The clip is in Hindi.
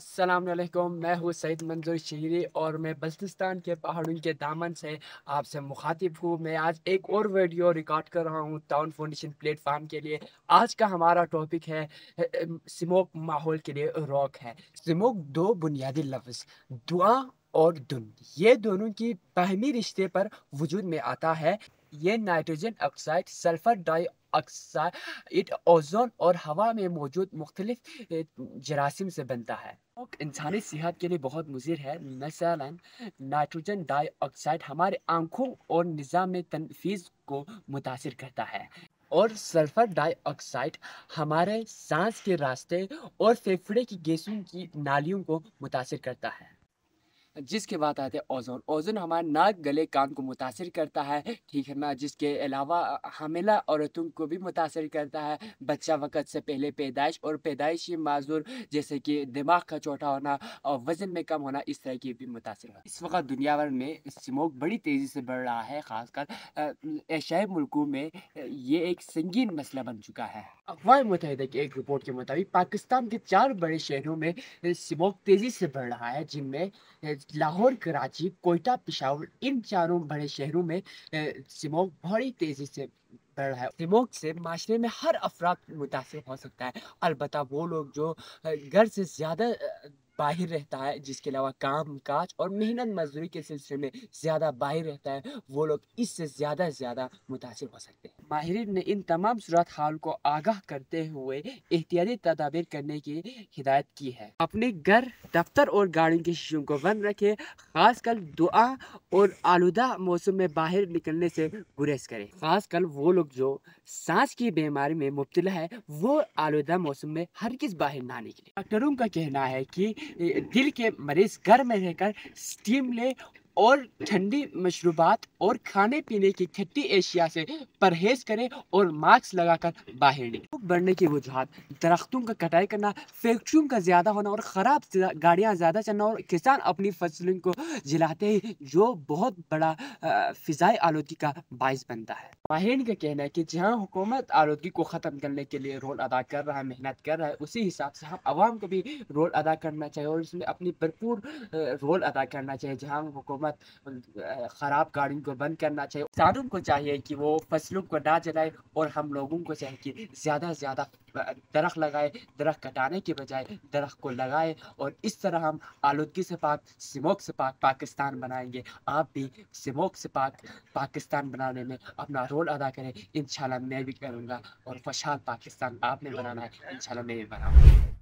असलम मैं हूँ सईद मंजूर शहरी और मैं बल्तिस्तान के पहाड़ों के दामन से आपसे मुखातिब हूँ मैं आज एक और वीडियो रिकॉर्ड कर रहा हूँ टाउन फाउंडेशन प्लेटफार्म के लिए आज का हमारा टॉपिक है स्मोक माहौल के लिए रॉक है स्मोक दो बुनियादी लफ्ज़ दुआ और धुन ये दोनों की बाहमी रिश्ते पर वजूद में आता है ये nitrogen oxide sulphur dioxide ozone और हवा में मौजूद मुख्तलिफ जरासीम से बनता है इंसानी सेहत के लिए बहुत मुजिर है मसलन नाइट्रोजन डाइऑक्साइड हमारे आंखों और निज़ाम में तनफीज को मुतासर करता है और सल्फर डाइऑक्साइड हमारे सांस के रास्ते और फेफड़े की गैसों की नालियों को मुतासर करता है जिसके बाद आते हैं ओजोन ओजोन हमारे नाक गले कान को मुतासर करता है ठीक है ना जिसके अलावा हमला औरतों को भी मुतासर करता है बच्चा वक़्त से पहले पैदाइश और पैदाइशी माजूर जैसे कि दिमाग का छोटा होना और वज़न में कम होना इस तरह की भी मुतासर है इस वक्त दुनिया भर में स्मोक बड़ी तेज़ी से बढ़ रहा है खासकर एशियाई मुल्कों में ये एक संगीन मसला बन चुका है अफवाह मुतहद की एक रिपोर्ट के मुताबिक पाकिस्तान के चार बड़े शहरों में स्मोक तेज़ी से बढ़ रहा है जिनमें लाहौर कराची कोयटा पिशावर इन चारों बड़े शहरों में सिमोक बड़ी तेज़ी से बढ़ रहा है सिमोक से माशरे में हर अफराद मुतासर हो सकता है अलबत् वो लोग जो घर से ज़्यादा बाहर रहता है जिसके अलावा काम काज और मेहनत मजदूरी के सिलसिले में ज़्यादा बाहर रहता है वो लोग इससे ज़्यादा से ज़्यादा मुतासर हो सकते हैं माहरीन ने इन तमाम सूरत हाल को आगाह करते हुए एहतियाती तदाबीर करने की हिदायत की है अपने घर दफ्तर और गाड़ियों के शीशों को बंद रखें कल दुआ और आलूदा मौसम में बाहर निकलने से गुरेज करें कल वो लोग जो सांस की बीमारी में मुबतला है वो आलूदा मौसम में हर किस बाहर ना निकले डॉक्टरों का कहना है कि दिल के मरीज घर में रहकर स्टीम ले और ठंडी मशरूबात और खाने पीने की खट्टी एशिया से परहेज करें और मास्क लगाकर बाहर निकलें बढ़ने की वजूहत दरख्तों का कटाई करना फैक्ट्रियों का ज़्यादा होना और ख़राब गाड़ियाँ ज़्यादा चलना और किसान अपनी फसलों को जलाते हैं जो बहुत बड़ा फ़िज़ाई आलोदगी का बायस बनता है माहरीन का कहना है कि जहाँ हुकूमत आलोदगी को ख़त्म करने के लिए रोल अदा कर रहा है मेहनत कर रहा है उसी हिसाब से हम आवाम को भी रोल अदा करना चाहिए और इसमें अपनी भरपूर रोल अदा करना चाहिए जहाँ हुकूमत बहुत ख़राब गाड़ियों को बंद करना चाहिए किसानों को चाहिए कि वो फसलों को ना जलाए और हम लोगों को चाहिए कि ज़्यादा से ज़्यादा दरख्त लगाए दरख्त कटाने के बजाय दरख्त को लगाए और इस तरह हम आलूदगी से पाक स्मोक से पाक पाकिस्तान बनाएंगे आप भी स्मोक से पाक पाकिस्तान बनाने में अपना रोल अदा करें इन मैं भी करूँगा और खुशहाल पाकिस्तान आपने बनाना है इन मैं भी बनाऊँगा